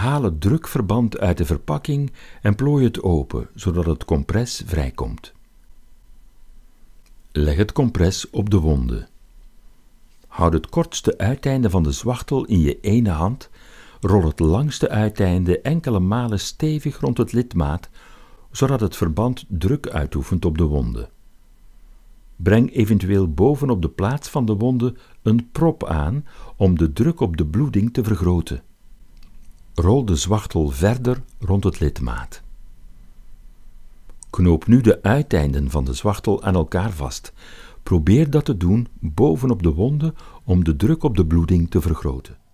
Haal het drukverband uit de verpakking en plooi het open, zodat het compres vrijkomt. Leg het compres op de wonden. Houd het kortste uiteinde van de zwachtel in je ene hand, rol het langste uiteinde enkele malen stevig rond het lidmaat, zodat het verband druk uitoefent op de wonden. Breng eventueel bovenop de plaats van de wonden een prop aan om de druk op de bloeding te vergroten. Rol de zwachtel verder rond het lidmaat. Knoop nu de uiteinden van de zwachtel aan elkaar vast. Probeer dat te doen bovenop de wonden om de druk op de bloeding te vergroten.